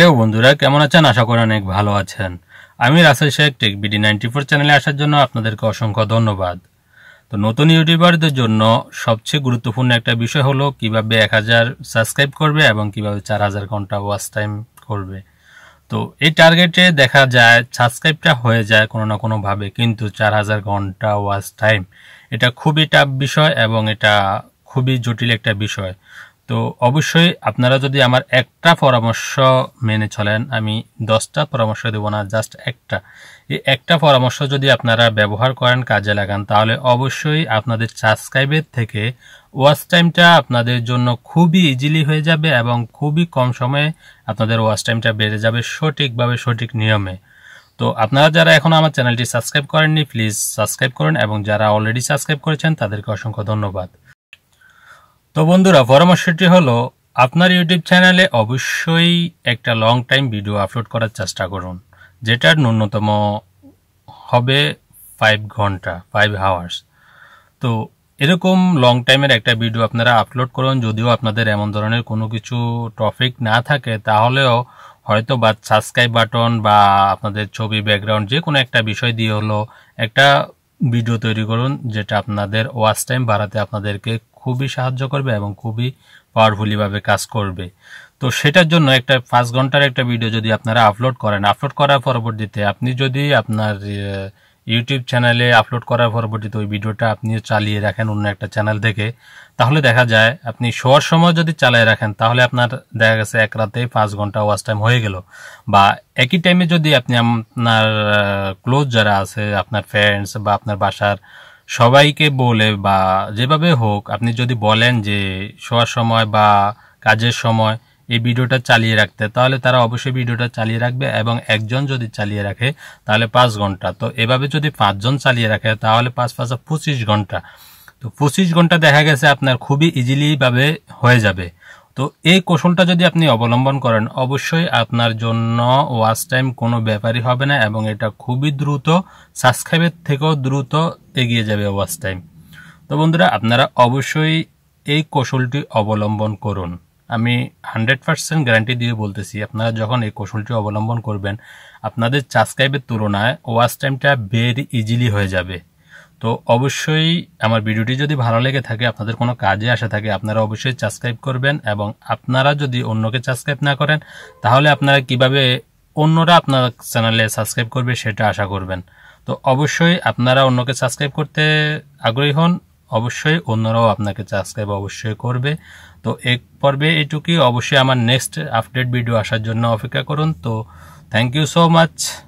hello বন্ধুরা কেমন আছেন আশা করি অনেক ভালো আছেন আমি Rasel Sheikh tech BD ninety four চ্যানেলে আসার জন্য আপনাদেরকে অসংখ্য ধন্যবাদ তো নতুন ইউটিউবারদের জন্য সবচেয়ে গুরুত্বপূর্ণ একটা বিষয় হলো কিভাবে এক হাজার সাবস্ক্রাইব করবে এবং কিভাবে চার হাজার ঘন্টা ওয়াচ টাইম করবে তো এই টার্গেটে দেখা যায় সাবস্ক্রাইবটা হয়ে যায় কোনো না কোনোভাবে কিন্তু চার হাজার ঘন্টা ওয়াচ টাইম এটা খুবই টাফ বিষয় এবং এটা খুবই জটিল একটা বিষয় তো অবশ্যই আপনারা যদি আমার একটা পরামর্শ মেনে চলেন আমি দশটা পরামর্শ দেব না জাস্ট একটা এই একটা পরামর্শ যদি আপনারা ব্যবহার করেন কাজে লাগান তাহলে অবশ্যই আপনাদের সাবস্ক্রাইবের থেকে ওয়াচ টাইমটা আপনাদের জন্য খুবই ইজিলি হয়ে যাবে এবং খুবই কম সময়ে আপনাদের ওয়াচ টাইমটা বেড়ে যাবে সঠিকভাবে সঠিক নিয়মে তো আপনারা যারা এখনও আমার চ্যানেলটি সাবস্ক্রাইব করেননি প্লিজ সাবস্ক্রাইব করুন এবং যারা অলরেডি সাবস্ক্রাইব করেছেন তাদেরকে অসংখ্য ধন্যবাদ তো বন্ধুরা পরামর্শটি হলো আপনার ইউটিউব চ্যানেলে অবশ্যই একটা লং টাইম ভিডিও আপলোড করার চেষ্টা করুন যেটার ন্যূনতম হবে ফাইভ ঘন্টা ফাইভ আওয়ার্স তো এরকম লং টাইমের একটা ভিডিও আপনারা আপলোড করুন যদিও আপনাদের এমন ধরনের কোনো কিছু টপিক না থাকে তাহলেও হয়তো বা সাবস্ক্রাইব বাটন বা আপনাদের ছবি ব্যাকগ্রাউন্ড যে কোনো একটা বিষয় দিয়ে হলো একটা ভিডিও তৈরি করুন যেটা আপনাদের ওয়াচ টাইম বাড়াতে আপনাদেরকে খুবই সাহায্য করবে এবং খুবই পাওয়ারফুলিভাবে কাজ করবে তো সেটার জন্য একটা পাঁচ ঘন্টার একটা ভিডিও যদি আপনারা আপলোড করেন আপলোড করার পরবর্তীতে আপনি যদি আপনার ইউটিউব চ্যানেলে আপলোড করার পরবর্তীতে ওই ভিডিওটা আপনি চালিয়ে রাখেন অন্য একটা চ্যানেল থেকে তাহলে দেখা যায় আপনি শোয়ার সময় যদি চালিয়ে রাখেন তাহলে আপনার দেখা গেছে এক রাতে পাঁচ ঘন্টা ওয়াচ টাইম হয়ে গেল বা একই টাইমে যদি আপনি আপনার ক্লোজ যারা আছে আপনার ফ্রেন্ডস বা আপনার বাসার সবাইকে বলে বা যেভাবে হোক আপনি যদি বলেন যে শোয়ার সময় বা কাজের সময় এই ভিডিওটা চালিয়ে রাখতে তাহলে তারা অবশ্যই ভিডিওটা চালিয়ে রাখবে এবং একজন যদি চালিয়ে রাখে তাহলে পাঁচ ঘন্টা তো এভাবে যদি পাঁচজন চালিয়ে রাখে তাহলে পাঁচ পাঁচ পঁচিশ ঘন্টা তো পঁচিশ ঘন্টা দেখা গেছে আপনার খুবই ইজিলিভাবে হয়ে যাবে তো এই কৌশলটা যদি আপনি অবলম্বন করেন অবশ্যই আপনার জন্য ওয়াচ টাইম কোনো ব্যাপারই হবে না এবং এটা খুবই দ্রুত সাবস্ক্রাইবের থেকেও দ্রুত এগিয়ে যাবে ওয়াচ টাইম তো বন্ধুরা আপনারা অবশ্যই এই কৌশলটি অবলম্বন করুন আমি হান্ড্রেড পার্সেন্ট গ্যারান্টি দিয়ে বলতেছি আপনারা যখন এই কৌশলটি অবলম্বন করবেন আপনাদের সাবস্ক্রাইবের তুলনায় ওয়াচ টাইমটা ভেরি ইজিলি হয়ে যাবে তো অবশ্যই আমার ভিডিওটি যদি ভালো লেগে থাকে আপনাদের কোনো কাজে আসা থাকে আপনারা অবশ্যই সাবস্ক্রাইব করবেন এবং আপনারা যদি অন্যকে সাবস্ক্রাইব না করেন তাহলে আপনারা কিভাবে অন্যরা আপনার চ্যানেলে সাবস্ক্রাইব করবে সেটা আশা করবেন তো অবশ্যই আপনারা অন্যকে সাবস্ক্রাইব করতে আগ্রহী হন অবশ্যই অন্যরাও আপনাকে সাবস্ক্রাইব অবশ্যই করবে তো এক পর্বে এটুকুই অবশ্যই আমার নেক্সট আপডেট ভিডিও আসার জন্য অপেক্ষা করুন তো থ্যাংক ইউ সো মাচ